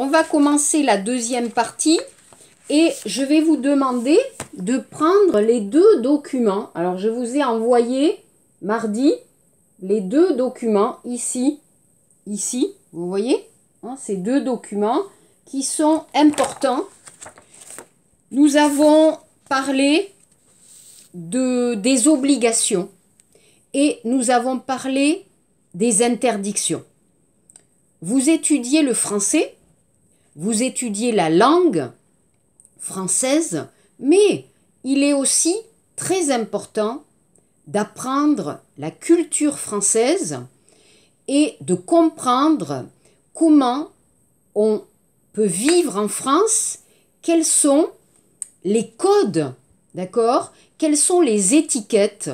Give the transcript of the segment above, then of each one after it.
On va commencer la deuxième partie et je vais vous demander de prendre les deux documents. Alors, je vous ai envoyé mardi les deux documents ici, ici, vous voyez hein, Ces deux documents qui sont importants. Nous avons parlé de, des obligations et nous avons parlé des interdictions. Vous étudiez le français vous étudiez la langue française, mais il est aussi très important d'apprendre la culture française et de comprendre comment on peut vivre en France, quels sont les codes, d'accord Quelles sont les étiquettes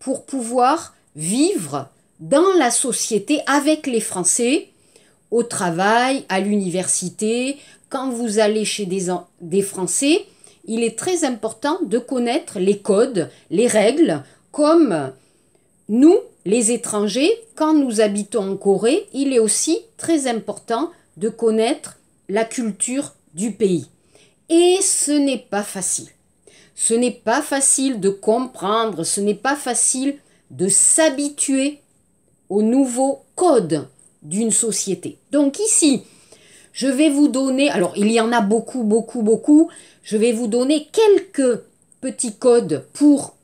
pour pouvoir vivre dans la société avec les Français au travail, à l'université, quand vous allez chez des, des Français, il est très important de connaître les codes, les règles, comme nous, les étrangers, quand nous habitons en Corée, il est aussi très important de connaître la culture du pays. Et ce n'est pas facile. Ce n'est pas facile de comprendre, ce n'est pas facile de s'habituer aux nouveaux codes d'une société. Donc ici, je vais vous donner, alors il y en a beaucoup, beaucoup, beaucoup, je vais vous donner quelques petits codes pour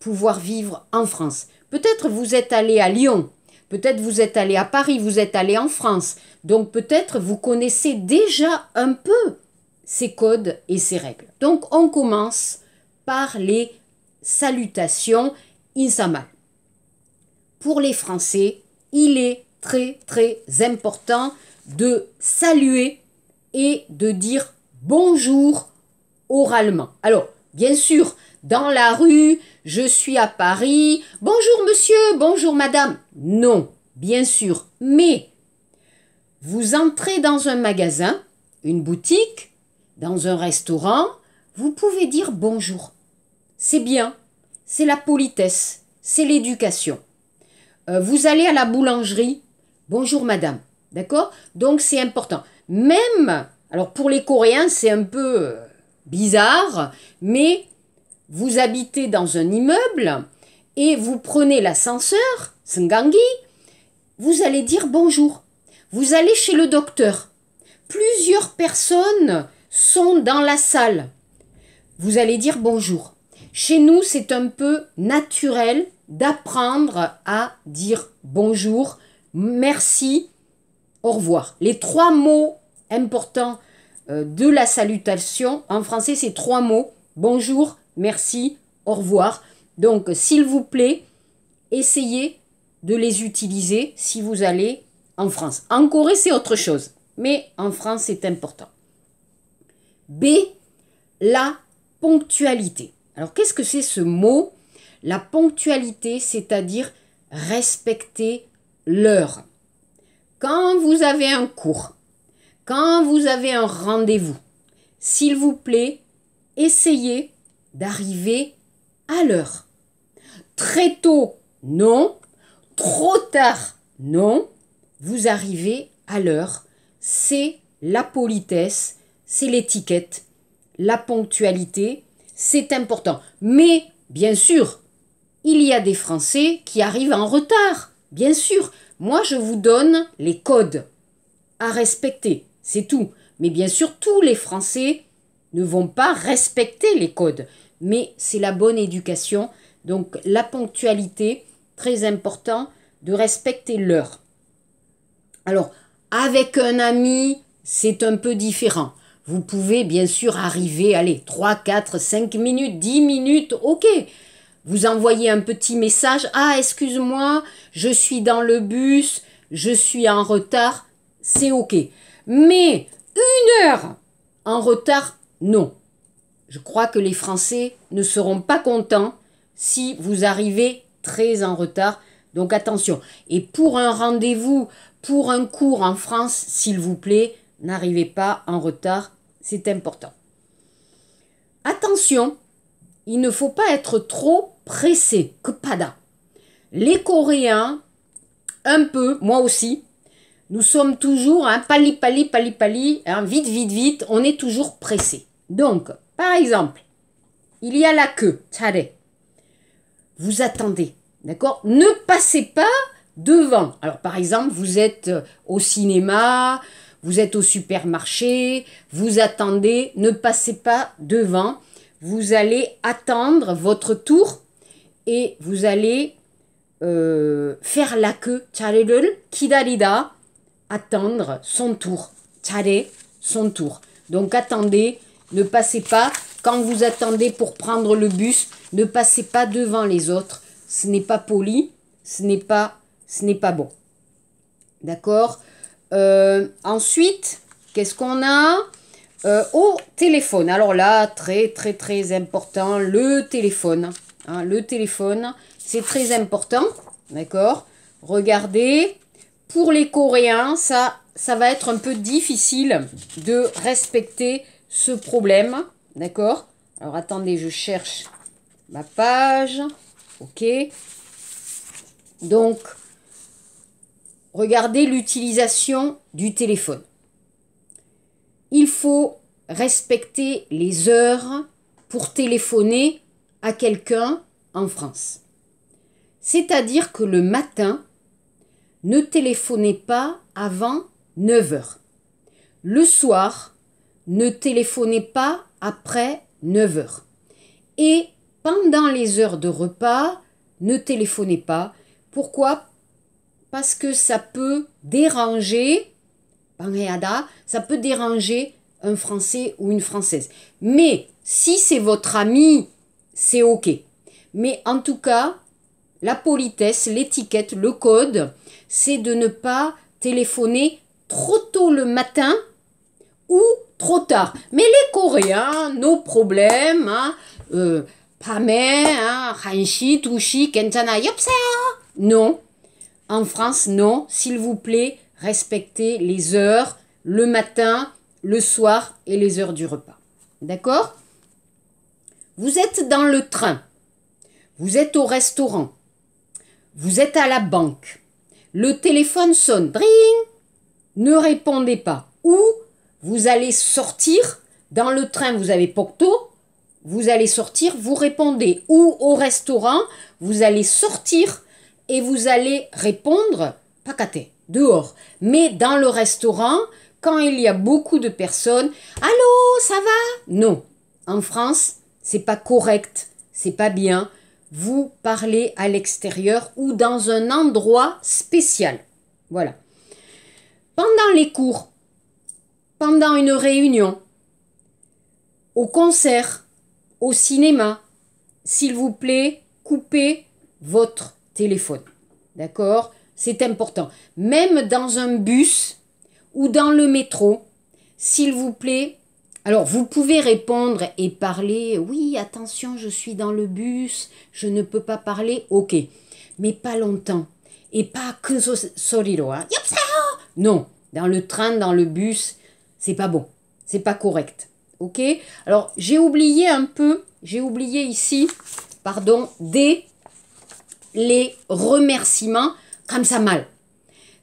pouvoir vivre en France. Peut-être vous êtes allé à Lyon, peut-être vous êtes allé à Paris, vous êtes allé en France, donc peut-être vous connaissez déjà un peu ces codes et ces règles. Donc on commence par les salutations Insamal. Pour les Français, il est très très important de saluer et de dire bonjour oralement. Alors, bien sûr, dans la rue, je suis à Paris, bonjour monsieur, bonjour madame. Non, bien sûr, mais vous entrez dans un magasin, une boutique, dans un restaurant, vous pouvez dire bonjour. C'est bien, c'est la politesse, c'est l'éducation. Euh, vous allez à la boulangerie, Bonjour madame. D'accord Donc c'est important. Même, alors pour les Coréens, c'est un peu euh, bizarre, mais vous habitez dans un immeuble et vous prenez l'ascenseur, Sengangi, vous allez dire bonjour. Vous allez chez le docteur. Plusieurs personnes sont dans la salle. Vous allez dire bonjour. Chez nous, c'est un peu naturel d'apprendre à dire bonjour merci, au revoir. Les trois mots importants euh, de la salutation, en français, c'est trois mots. Bonjour, merci, au revoir. Donc, s'il vous plaît, essayez de les utiliser si vous allez en France. En Corée, c'est autre chose, mais en France, c'est important. B, la ponctualité. Alors, qu'est-ce que c'est ce mot La ponctualité, c'est-à-dire respecter l'heure. Quand vous avez un cours, quand vous avez un rendez-vous, s'il vous plaît, essayez d'arriver à l'heure. Très tôt, non. Trop tard, non. Vous arrivez à l'heure. C'est la politesse, c'est l'étiquette, la ponctualité, c'est important. Mais, bien sûr, il y a des Français qui arrivent en retard. Bien sûr, moi je vous donne les codes à respecter, c'est tout. Mais bien sûr, tous les Français ne vont pas respecter les codes. Mais c'est la bonne éducation. Donc la ponctualité, très important de respecter l'heure. Alors, avec un ami, c'est un peu différent. Vous pouvez bien sûr arriver, allez, 3, 4, 5 minutes, 10 minutes, ok vous envoyez un petit message, ah excuse-moi, je suis dans le bus, je suis en retard, c'est ok. Mais une heure en retard, non. Je crois que les Français ne seront pas contents si vous arrivez très en retard. Donc attention. Et pour un rendez-vous, pour un cours en France, s'il vous plaît, n'arrivez pas en retard. C'est important. Attention, il ne faut pas être trop pressé, d'un. Les Coréens, un peu, moi aussi, nous sommes toujours un hein, pali pali pali pali, hein, vite vite vite, on est toujours pressé. Donc, par exemple, il y a la queue, tare. Vous attendez, d'accord Ne passez pas devant. Alors, par exemple, vous êtes euh, au cinéma, vous êtes au supermarché, vous attendez, ne passez pas devant. Vous allez attendre votre tour et vous allez euh, faire la queue, qui kidalida, attendre son tour. Chare, son tour. Donc attendez, ne passez pas, quand vous attendez pour prendre le bus, ne passez pas devant les autres. Ce n'est pas poli, ce n'est pas, ce n'est pas bon. D'accord euh, Ensuite, qu'est-ce qu'on a euh, Au téléphone. Alors là, très très très important, le téléphone. Hein, le téléphone, c'est très important, d'accord Regardez, pour les Coréens, ça, ça va être un peu difficile de respecter ce problème, d'accord Alors attendez, je cherche ma page, ok Donc, regardez l'utilisation du téléphone. Il faut respecter les heures pour téléphoner à quelqu'un en France. C'est-à-dire que le matin, ne téléphonez pas avant 9 heures. Le soir, ne téléphonez pas après 9 heures. Et pendant les heures de repas, ne téléphonez pas. Pourquoi Parce que ça peut déranger, ça peut déranger un Français ou une Française. Mais si c'est votre ami c'est OK. Mais en tout cas, la politesse, l'étiquette, le code, c'est de ne pas téléphoner trop tôt le matin ou trop tard. Mais les Coréens, nos problèmes, hein, euh, hein yopsa! non. En France, non. S'il vous plaît, respectez les heures, le matin, le soir et les heures du repas. D'accord vous êtes dans le train. Vous êtes au restaurant. Vous êtes à la banque. Le téléphone sonne. Dring Ne répondez pas. Ou vous allez sortir. Dans le train, vous avez Pocto. Vous allez sortir, vous répondez. Ou au restaurant, vous allez sortir et vous allez répondre. Pas caté, dehors. Mais dans le restaurant, quand il y a beaucoup de personnes, Allô, ça va Non. En France, c'est pas correct, c'est pas bien, vous parlez à l'extérieur ou dans un endroit spécial. Voilà. Pendant les cours, pendant une réunion, au concert, au cinéma, s'il vous plaît, coupez votre téléphone. D'accord C'est important. Même dans un bus ou dans le métro, s'il vous plaît, alors, vous pouvez répondre et parler, oui, attention, je suis dans le bus, je ne peux pas parler, ok, mais pas longtemps. Et pas que hein. Non, dans le train, dans le bus, c'est pas bon, c'est pas correct. Ok Alors, j'ai oublié un peu, j'ai oublié ici, pardon, des les remerciements, comme ça mal.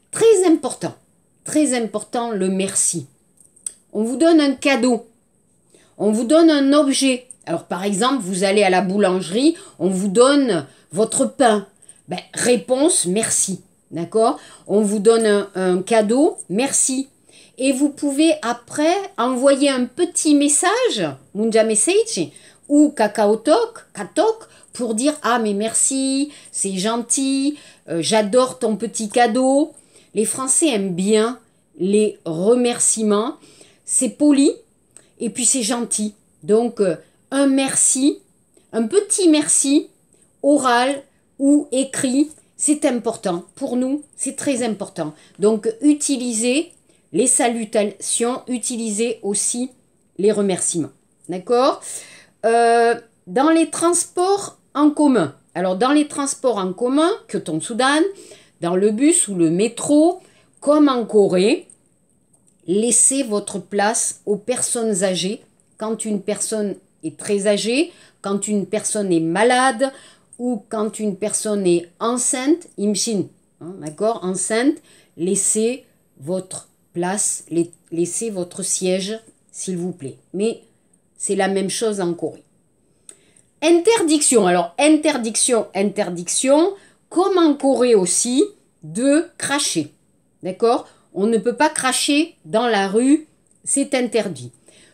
Très important, très important le merci. On vous donne un cadeau on vous donne un objet. Alors par exemple, vous allez à la boulangerie, on vous donne votre pain. Ben, réponse, merci. D'accord On vous donne un, cadeau, merci. Et vous pouvez après envoyer un petit message, Munja Message, ou Kakao Talk, pour dire Ah, mais merci, c'est gentil, euh, j'adore ton petit cadeau. Les Français aiment bien les remerciements. C'est poli, et puis c'est gentil. Donc euh, un merci, un petit merci oral ou écrit, c'est important. Pour nous, c'est très important. Donc utilisez les salutations, utilisez aussi les remerciements. D'accord euh, Dans les transports en commun. Alors dans les transports en commun, que ton soudan, dans le bus ou le métro, comme en Corée, laissez votre place aux personnes âgées. Quand une personne est très âgée, quand une personne est malade ou quand une personne est enceinte, imshin, hein, d'accord, enceinte, laissez votre place, laissez votre siège, s'il vous plaît. Mais c'est la même chose en Corée. Interdiction, alors interdiction, interdiction, comme en Corée aussi, de cracher, d'accord on ne peut pas cracher dans la rue, c'est interdit.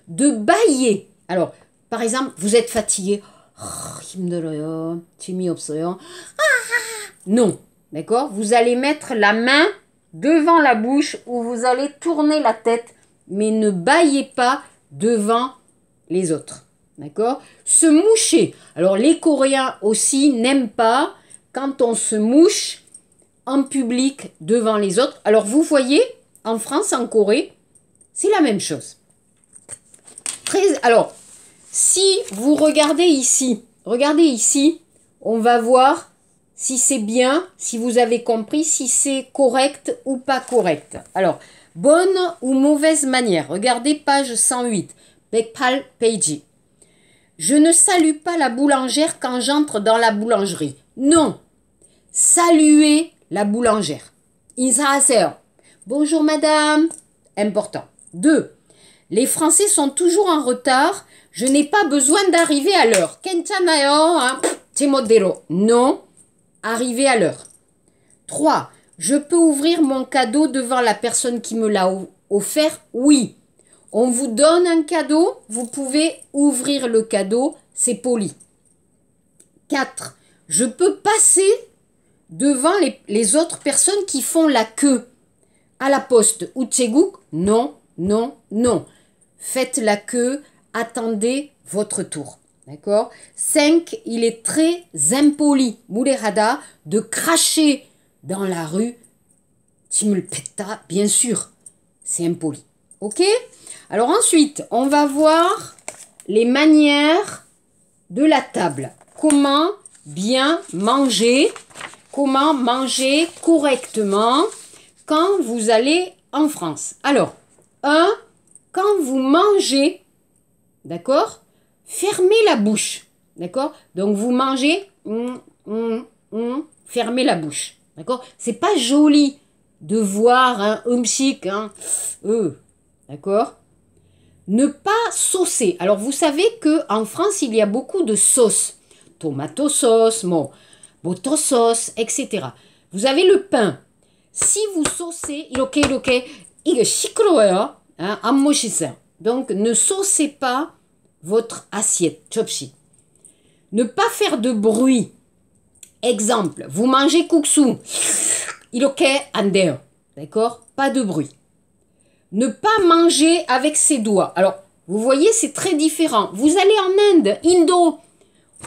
De bailler. Alors, par exemple, vous êtes fatigué. Oh, ah, non, d'accord Vous allez mettre la main devant la bouche ou vous allez tourner la tête, mais ne baillez pas devant les autres. D'accord Se moucher. Alors les Coréens aussi n'aiment pas quand on se mouche en public devant les autres. Alors vous voyez, en France, en Corée, c'est la même chose. Très, alors, si vous regardez ici, regardez ici, on va voir si c'est bien, si vous avez compris, si c'est correct ou pas correct. Alors, bonne ou mauvaise manière. Regardez page 108, Bekpal page. Je ne salue pas la boulangère quand j'entre dans la boulangerie. Non. Saluer la boulangère. Bonjour madame. Important. 2. Les Français sont toujours en retard. Je n'ai pas besoin d'arriver à l'heure. Hein. Temodero. Non. Arriver à l'heure. 3. Je peux ouvrir mon cadeau devant la personne qui me l'a offert Oui. On vous donne un cadeau, vous pouvez ouvrir le cadeau, c'est poli. 4. Je peux passer devant les, autres personnes qui font la queue à la poste ou Tchegouk Non, non, non. Faites la queue, attendez votre tour. D'accord 5. Il est très impoli, Moulerada, de cracher dans la rue. Timulpeta, bien sûr. C'est impoli. Ok Alors ensuite, on va voir les manières de la table. Comment bien manger comment manger correctement quand vous allez en France. Alors, un, quand vous mangez, d'accord Fermez la bouche, d'accord Donc vous mangez, hum, hum, hum, fermez la bouche, d'accord C'est pas joli de voir un chic hein, euh, d'accord Ne pas saucer. Alors vous savez qu'en France il y a beaucoup de sauces, tomato sauce, bon, votre sauce, etc. Vous avez le pain. Si vous saucez, ok, ok, il 시끄러워요. Hein, 안 hein, Donc ne saucez pas votre assiette, chopsi. Ne pas faire de bruit. Exemple, vous mangez kuksu. il ok ander. D'accord Pas de bruit. Ne pas manger avec ses doigts. Alors, vous voyez, c'est très différent. Vous allez en Inde, Indo,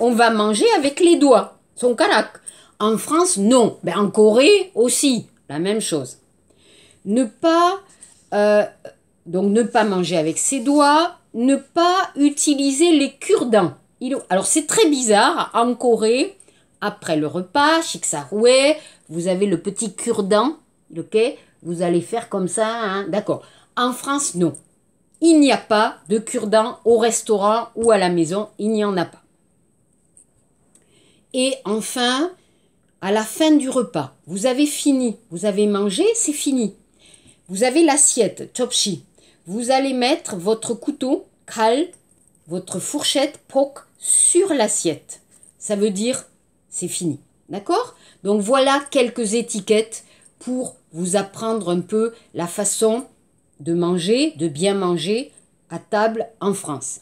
on va manger avec les doigts son karak. En France, non. Mais ben, en Corée aussi, la même chose. Ne pas, euh, donc ne pas manger avec ses doigts, ne pas utiliser les cure-dents. Alors c'est très bizarre, en Corée, après le repas, Shiksarwe, vous avez le petit cure-dent, ok Vous allez faire comme ça, hein, d'accord. En France, non. Il n'y a pas de cure-dent au restaurant ou à la maison, il n'y en a pas. Et enfin, à la fin du repas, vous avez fini, vous avez mangé, c'est fini. Vous avez l'assiette, chopshi. Vous allez mettre votre couteau, kral, votre fourchette, pok, sur l'assiette. Ça veut dire c'est fini. D'accord Donc voilà quelques étiquettes pour vous apprendre un peu la façon de manger, de bien manger à table en France.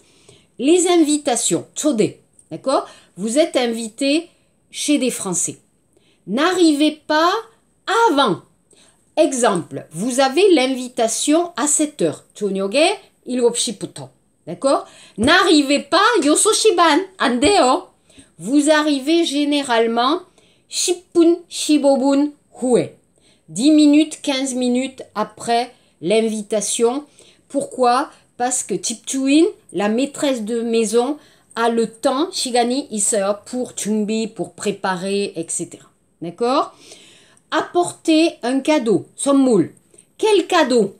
Les invitations, cho-de. D'accord Vous êtes invité chez des Français. N'arrivez pas avant. Exemple, vous avez l'invitation à 7 heures. Il vous D'accord N'arrivez pas yososhiban andeo. Vous arrivez généralement 10 10 minutes, 15 minutes après l'invitation. Pourquoi Parce que Tiptuin, la maîtresse de maison, a le temps, Shigani sort pour Chumbi, pour préparer, etc. D'accord Apporter un cadeau, son moule. Quel cadeau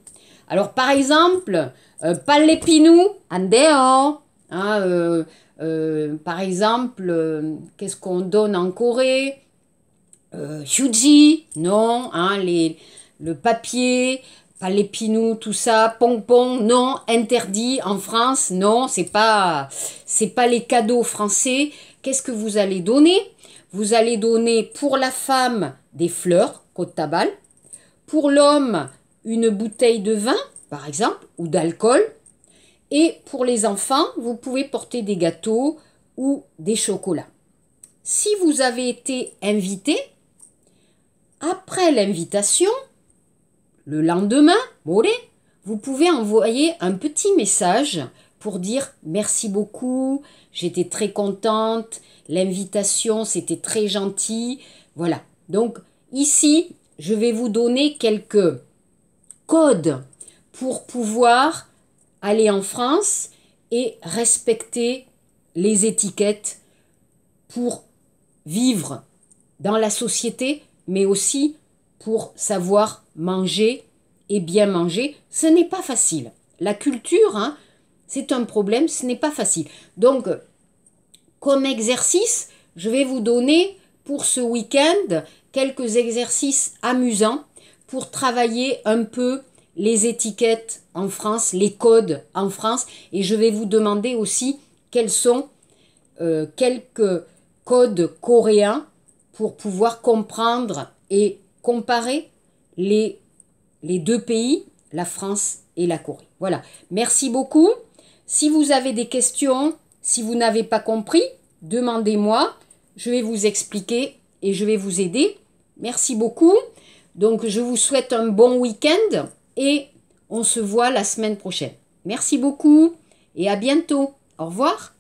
Alors, par exemple, euh, Palépinou, Andeo. Hein, euh, euh, par exemple, qu'est-ce qu'on donne en Corée Shuji, non, hein, les, le papier, pas l'épinou, tout ça, pompon, non, interdit en France, non, c'est pas, c'est pas les cadeaux français. Qu'est-ce que vous allez donner Vous allez donner pour la femme des fleurs, côte tabal, pour l'homme une bouteille de vin, par exemple, ou d'alcool, et pour les enfants, vous pouvez porter des gâteaux ou des chocolats. Si vous avez été invité, après l'invitation, le lendemain, vous pouvez envoyer un petit message pour dire merci beaucoup, j'étais très contente, l'invitation c'était très gentil. Voilà. Donc ici, je vais vous donner quelques codes pour pouvoir aller en France et respecter les étiquettes pour vivre dans la société, mais aussi pour savoir manger et bien manger, ce n'est pas facile. La culture, hein, c'est un problème, ce n'est pas facile. Donc, comme exercice, je vais vous donner pour ce week-end quelques exercices amusants pour travailler un peu les étiquettes en France, les codes en France, et je vais vous demander aussi quels sont euh, quelques codes coréens pour pouvoir comprendre et comparer les, les deux pays, la France et la Corée. Voilà, merci beaucoup. Si vous avez des questions, si vous n'avez pas compris, demandez-moi. Je vais vous expliquer et je vais vous aider. Merci beaucoup. Donc, je vous souhaite un bon week-end et on se voit la semaine prochaine. Merci beaucoup et à bientôt. Au revoir.